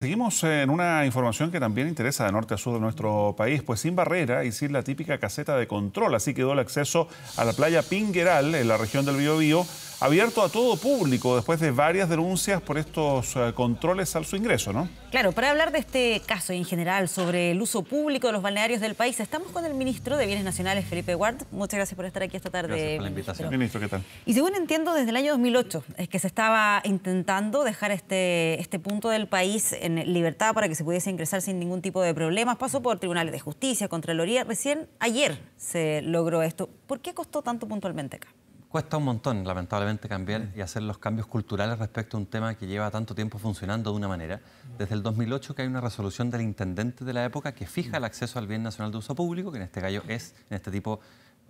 Seguimos en una información que también interesa de norte a sur de nuestro país, pues sin barrera y sin la típica caseta de control, así quedó el acceso a la playa Pingeral, en la región del Biobío abierto a todo público después de varias denuncias por estos eh, controles al su ingreso, ¿no? Claro, para hablar de este caso en general sobre el uso público de los balnearios del país, estamos con el ministro de Bienes Nacionales, Felipe Ward. Muchas gracias por estar aquí esta tarde. Gracias por la invitación. Ministro, ¿qué tal? Y según entiendo, desde el año 2008 es que se estaba intentando dejar este, este punto del país en libertad para que se pudiese ingresar sin ningún tipo de problemas. Pasó por tribunales de justicia, Contraloría. Recién ayer se logró esto. ¿Por qué costó tanto puntualmente acá? Cuesta un montón, lamentablemente, cambiar mm. y hacer los cambios culturales respecto a un tema que lleva tanto tiempo funcionando de una manera. Mm. Desde el 2008 que hay una resolución del intendente de la época que fija mm. el acceso al bien nacional de uso público, que en este caso es, en este tipo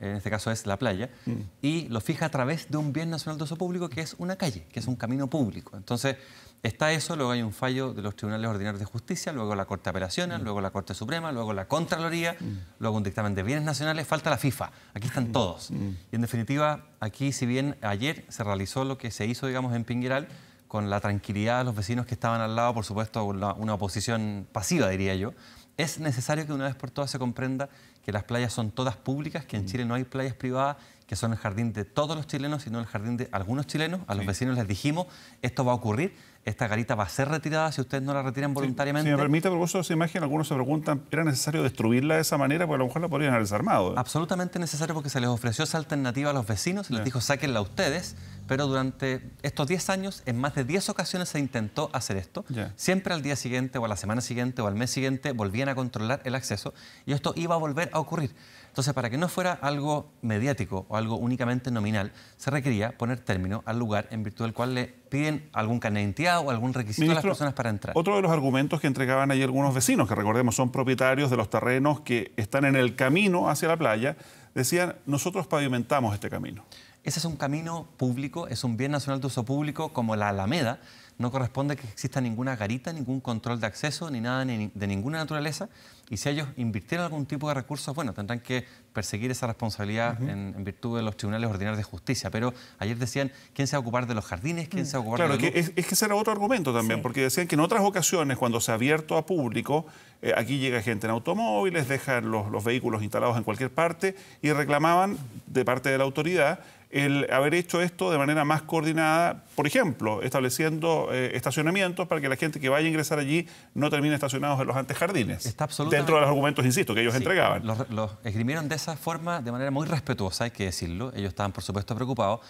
en este caso es la playa, mm. y lo fija a través de un bien nacional de uso público que es una calle, que es un camino público. Entonces, está eso, luego hay un fallo de los tribunales ordinarios de justicia, luego la Corte de Apelaciones, mm. luego la Corte Suprema, luego la Contraloría, mm. luego un dictamen de bienes nacionales, falta la FIFA. Aquí están todos. Y en definitiva, aquí, si bien ayer se realizó lo que se hizo, digamos, en Pingueral, con la tranquilidad de los vecinos que estaban al lado, por supuesto, una oposición pasiva, diría yo. Es necesario que una vez por todas se comprenda que las playas son todas públicas, que en mm. Chile no hay playas privadas, que son el jardín de todos los chilenos y no el jardín de algunos chilenos. A los vecinos les dijimos, esto va a ocurrir esta garita va a ser retirada si ustedes no la retiran voluntariamente. Si, me permite, por esa imagen, algunos se preguntan, ¿era necesario destruirla de esa manera? Porque a lo mejor la podrían haber desarmado. Absolutamente necesario porque se les ofreció esa alternativa a los vecinos, y les dijo, sáquenla ustedes, pero durante estos 10 años, en más de 10 ocasiones se intentó hacer esto. Siempre al día siguiente o a la semana siguiente o al mes siguiente volvían a controlar el acceso y esto iba a volver a ocurrir. Entonces, para que no fuera algo mediático o algo únicamente nominal, se requería poner término al lugar en virtud del cual le piden algún carnet o algún requisito a las personas para entrar. Otro de los argumentos que entregaban ahí algunos vecinos, que recordemos son propietarios de los terrenos que están en el camino hacia la playa, decían, nosotros pavimentamos este camino. Ese es un camino público, es un bien nacional de uso público como la Alameda, no corresponde que exista ninguna garita, ningún control de acceso, ni nada de ninguna naturaleza. Y si ellos invirtieron algún tipo de recursos, bueno, tendrán que perseguir esa responsabilidad en, virtud de los tribunales ordinarios de justicia. Pero ayer decían, ¿quién se va a ocupar de los jardines? ¿Quién mm. se va a ocupar claro, de Claro, es, que ese era otro argumento también, porque decían que en otras ocasiones, cuando se ha abierto a público, eh, aquí llega gente en automóviles, dejan los, los vehículos instalados en cualquier parte y reclamaban de parte de la autoridad el haber hecho esto de manera más coordinada, por ejemplo, estableciendo eh, estacionamientos para que la gente que vaya a ingresar allí no termine estacionados en los antejardines. Dentro de los argumentos, insisto, que ellos entregaban. Los, los esgrimieron de esa forma, de manera muy respetuosa, hay que decirlo. Ellos estaban, por supuesto, preocupados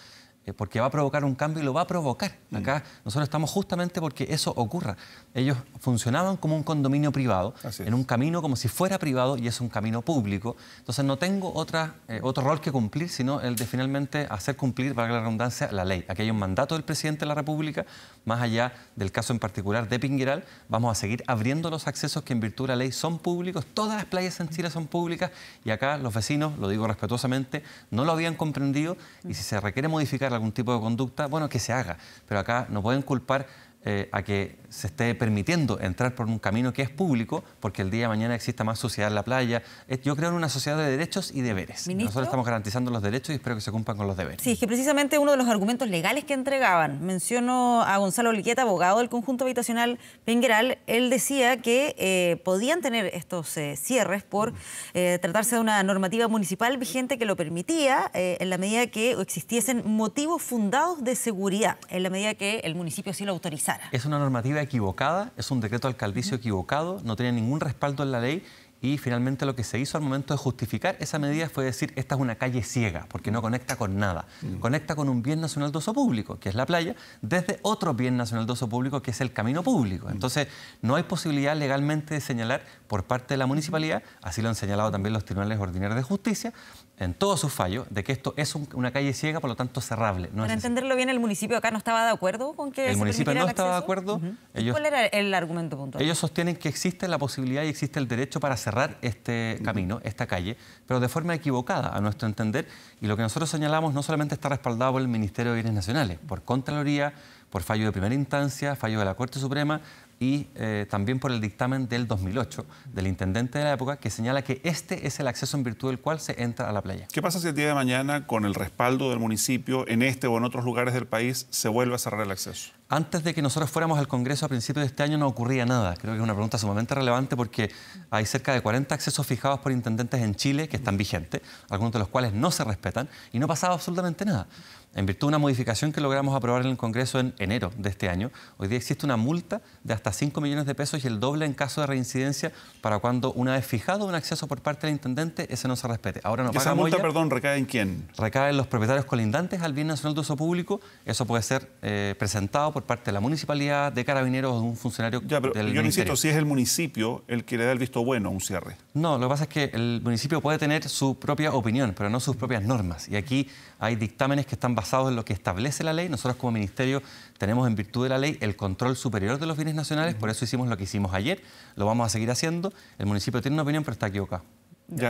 porque va a provocar un cambio y lo va a provocar. Mm. Acá nosotros estamos justamente porque eso ocurra. Ellos funcionaban como un condominio privado, en un camino como si fuera privado y es un camino público. Entonces no tengo otra, eh, otro rol que cumplir, sino el de finalmente hacer cumplir, valga la redundancia, la ley. Aquí hay un mandato del presidente de la República, más allá del caso en particular de Pingueral, vamos a seguir abriendo los accesos que en virtud de la ley son públicos. Todas las playas en Chile son públicas y acá los vecinos, lo digo respetuosamente, no lo habían comprendido y si se requiere modificar la algún tipo de conducta, bueno, que se haga. Pero acá no pueden culpar eh, a que se esté permitiendo entrar por un camino que es público, porque el día de mañana exista más suciedad en la playa. Yo creo en una sociedad de derechos y deberes. Nosotros estamos garantizando los derechos y espero que se cumplan con los deberes. Sí, es que precisamente uno de los argumentos legales que entregaban, menciono a Gonzalo Liqueta, abogado del conjunto habitacional Pengueral, él decía que eh, podían tener estos eh, cierres por tratarse de una normativa municipal vigente que lo permitía en la medida que existiesen motivos fundados de seguridad, en la medida que el municipio sí lo autorizaba. Es una normativa equivocada, es un decreto alcaldicio equivocado, no tenía ningún respaldo en la ley y finalmente lo que se hizo al momento de justificar esa medida fue decir, esta es una calle ciega, porque no conecta con nada. Mm. Conecta con un bien nacional de uso público, que es la playa, desde otro bien nacional de uso público, que es el camino público. Mm. Entonces, no hay posibilidad legalmente de señalar por parte de la municipalidad, así lo han señalado también los tribunales ordinarios de justicia, en todos sus fallos de que esto es una calle ciega, por lo tanto cerrable. No Para entenderlo bien, el municipio acá no estaba de acuerdo con que... El se municipio no estaba de acuerdo. ¿Cuál era el argumento puntual? Ellos sostienen que existe la posibilidad y existe el derecho para cerrar este camino, esta calle, pero de forma equivocada a nuestro entender. Y lo que nosotros señalamos no solamente está respaldado por el Ministerio de Bienes Nacionales, por Contraloría, por fallo de primera instancia, fallo de la Corte Suprema, y eh, también por el dictamen del 2008 del intendente de la época que señala que este es el acceso en virtud del cual se entra a la playa. ¿Qué pasa si el día de mañana con el respaldo del municipio en este o en otros lugares del país se vuelve a cerrar el acceso? antes de que nosotros fuéramos al Congreso a principios de este año no ocurría nada. Creo que es una pregunta sumamente relevante porque hay cerca de 40 accesos fijados por intendentes en Chile que están vigentes, algunos de los cuales no se respetan y no pasaba absolutamente nada. En virtud de una modificación que logramos aprobar en el Congreso en enero de este año, hoy día existe una multa de hasta 5 millones de pesos y el doble en caso de reincidencia para cuando una vez fijado un acceso por parte del intendente, ese no se respete. Ahora no ¿Esa multa, perdón, recae en quién? Recae en los propietarios colindantes al Bien Nacional de Uso Público. Eso puede ser eh, presentado por parte de la municipalidad, de carabineros o de un funcionario Yo insisto, si es el municipio el que le da el visto bueno a un cierre. No, lo que pasa es que el municipio puede tener su propia opinión, pero no sus propias normas. Y aquí hay dictámenes que están basados en lo que establece la ley. Nosotros como ministerio tenemos en virtud de la ley el control superior de los bienes nacionales, por eso hicimos lo que hicimos ayer, lo vamos a seguir haciendo. El municipio tiene una opinión, pero está equivocado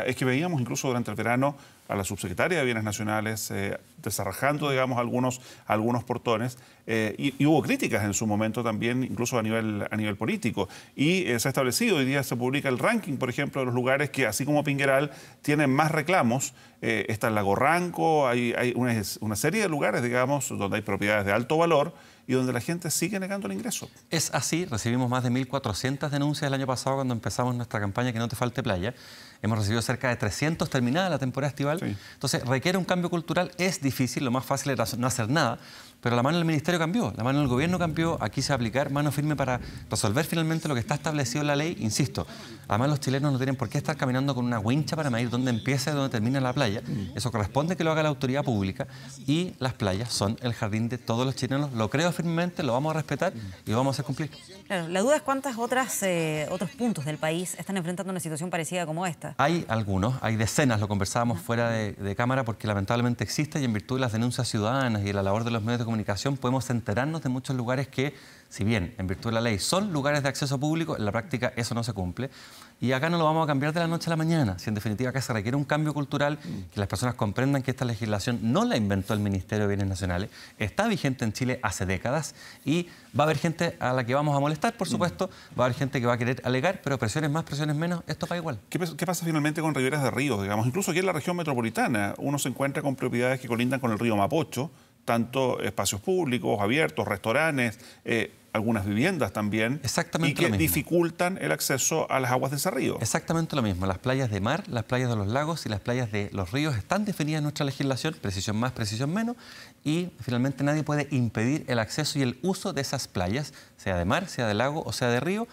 es que veíamos incluso durante el verano a la subsecretaria de Bienes Nacionales eh, desarrajando, digamos, algunos, algunos portones eh, y, hubo críticas en su momento también, incluso a nivel, a nivel político. Y eh, se ha establecido, hoy día se publica el ranking, por ejemplo, de los lugares que, así como Pingueral, tienen más reclamos. está el Lago Ranco, hay, una, una serie de lugares, digamos, donde hay propiedades de alto valor y donde la gente sigue negando el ingreso. Es así, recibimos más de 1.400 denuncias el año pasado cuando empezamos nuestra campaña Que no te falte playa. Hemos recibido cerca de 300 terminada la temporada estival. Entonces, requiere un cambio cultural, es difícil, lo más fácil era no hacer nada, pero la mano del ministerio cambió, la mano del gobierno cambió, aquí se va a aplicar mano firme para resolver finalmente lo que está establecido en la ley, insisto. Además, los chilenos no tienen por qué estar caminando con una wincha para medir dónde empieza y dónde termina la playa. Mm. Eso corresponde que lo haga la autoridad pública y las playas son el jardín de todos los chilenos. Lo creo firmemente, lo vamos a respetar y lo vamos a cumplir. Claro, la duda es cuántas otras eh, otros puntos del país están enfrentando una situación parecida como esta. Hay algunos, hay decenas, lo conversábamos fuera de, de cámara porque lamentablemente existe y en virtud de las denuncias ciudadanas y de la labor de los medios de comunicación podemos enterarnos de muchos lugares que si bien en virtud de la ley son lugares de acceso público, en la práctica eso no se cumple. Y acá no lo vamos a cambiar de la noche a la mañana, si en definitiva acá se requiere un cambio cultural, mm. que las personas comprendan que esta legislación no la inventó el Ministerio de Bienes Nacionales, está vigente en Chile hace décadas y va a haber gente a la que vamos a molestar, por mm. supuesto, va a haber gente que va a querer alegar, pero presiones más, presiones menos, esto va igual. ¿Qué, pasa finalmente con riberas de ríos? Digamos, incluso aquí en la región metropolitana uno se encuentra con propiedades que colindan con el río Mapocho, tanto espacios públicos, abiertos, restaurantes, eh, algunas viviendas también. Exactamente. Y que dificultan el acceso a las aguas de ese río. Exactamente lo mismo. Las playas de mar, las playas de los lagos y las playas de los ríos están definidas en nuestra legislación, precisión más, precisión menos, y finalmente nadie puede impedir el acceso y el uso de esas playas, sea de mar, sea de lago o sea de río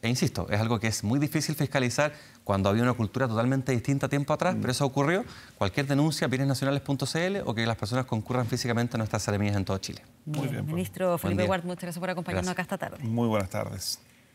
e insisto, es algo que es muy difícil fiscalizar cuando había una cultura totalmente distinta tiempo atrás, mm. pero eso ocurrió. Cualquier denuncia, bienesnacionales.cl o que las personas concurran físicamente a nuestras ceremonias en todo Chile. Muy bien. Pues. Ministro Felipe guard, muchas gracias por acompañarnos acá esta tarde. Muy buenas tardes.